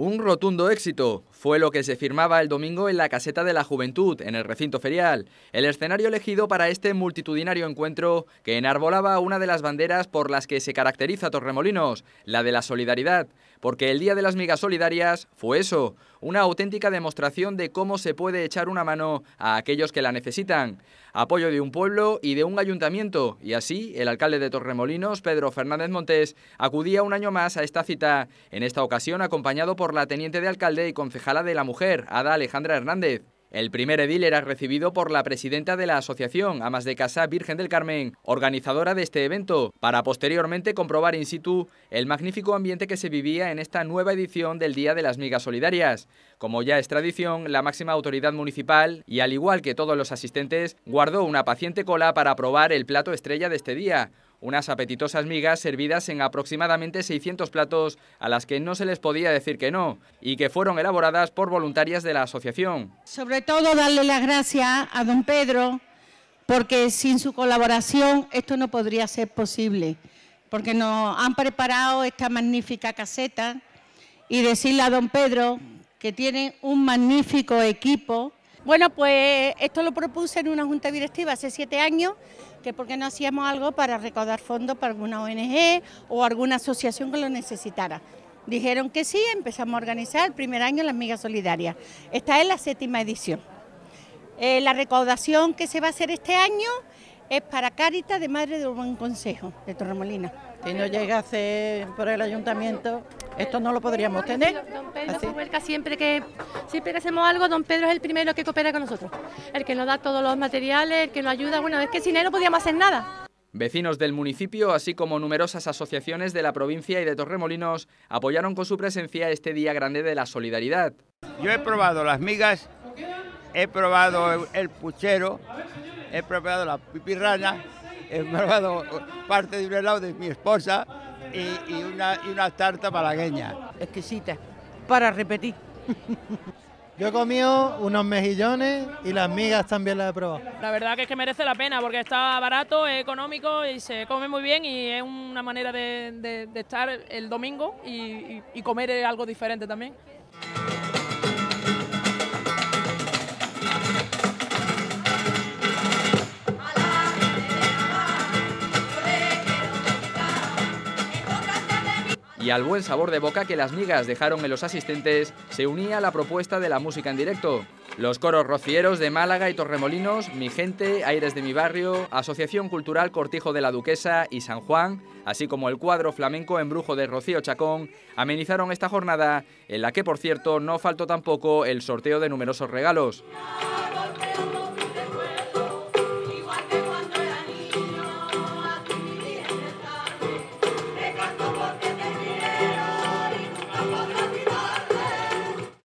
Un rotundo éxito fue lo que se firmaba el domingo en la Caseta de la Juventud, en el recinto ferial, el escenario elegido para este multitudinario encuentro que enarbolaba una de las banderas por las que se caracteriza Torremolinos, la de la solidaridad, porque el Día de las Migas Solidarias fue eso, una auténtica demostración de cómo se puede echar una mano a aquellos que la necesitan. Apoyo de un pueblo y de un ayuntamiento, y así el alcalde de Torremolinos, Pedro Fernández Montes, acudía un año más a esta cita, en esta ocasión acompañado por la teniente de alcalde y concejal concejala de la mujer, Ada Alejandra Hernández. El primer edil era recibido por la presidenta de la asociación Amas de Casa Virgen del Carmen, organizadora de este evento, para posteriormente comprobar in situ el magnífico ambiente que se vivía en esta nueva edición del Día de las Migas Solidarias. Como ya es tradición, la máxima autoridad municipal, y al igual que todos los asistentes, guardó una paciente cola para probar el plato estrella de este día, unas apetitosas migas servidas en aproximadamente 600 platos a las que no se les podía decir que no y que fueron elaboradas por voluntarias de la asociación. Sobre todo darle las gracias a don Pedro porque sin su colaboración esto no podría ser posible, porque nos han preparado esta magnífica caseta y decirle a don Pedro que tiene un magnífico equipo bueno, pues esto lo propuse en una junta directiva hace siete años, que porque no hacíamos algo para recaudar fondos para alguna ONG o alguna asociación que lo necesitara. Dijeron que sí, empezamos a organizar el primer año las migas solidarias. Esta es la séptima edición. Eh, la recaudación que se va a hacer este año es para Caritas de Madre de Buen Consejo de Torremolina. Que no llega a ser por el ayuntamiento, esto no lo podríamos tener. Don Pedro siempre que siempre hacemos algo, don Pedro es el primero que coopera con nosotros, el que nos da todos los materiales, el que nos ayuda. Bueno, es que sin él no podíamos hacer nada. Vecinos del municipio, así como numerosas asociaciones de la provincia y de Torremolinos, apoyaron con su presencia este Día Grande de la Solidaridad. Yo he probado las migas, he probado el puchero, he probado la pipirrana, he probado parte de un helado de mi esposa, y, una, y una tarta palagueña". Exquisita, para repetir. Yo he comido unos mejillones y las migas también las he probado. La verdad que es que merece la pena porque está barato, es económico y se come muy bien y es una manera de, estar el domingo y, y comer algo diferente también. y al buen sabor de boca que las migas dejaron en los asistentes, se unía la propuesta de la música en directo. Los coros rocieros de Málaga y Torremolinos, Mi Gente, Aires de mi Barrio, Asociación Cultural Cortijo de la Duquesa y San Juan, así como el cuadro flamenco Embrujo de Rocío Chacón, amenizaron esta jornada, en la que por cierto no faltó tampoco el sorteo de numerosos regalos.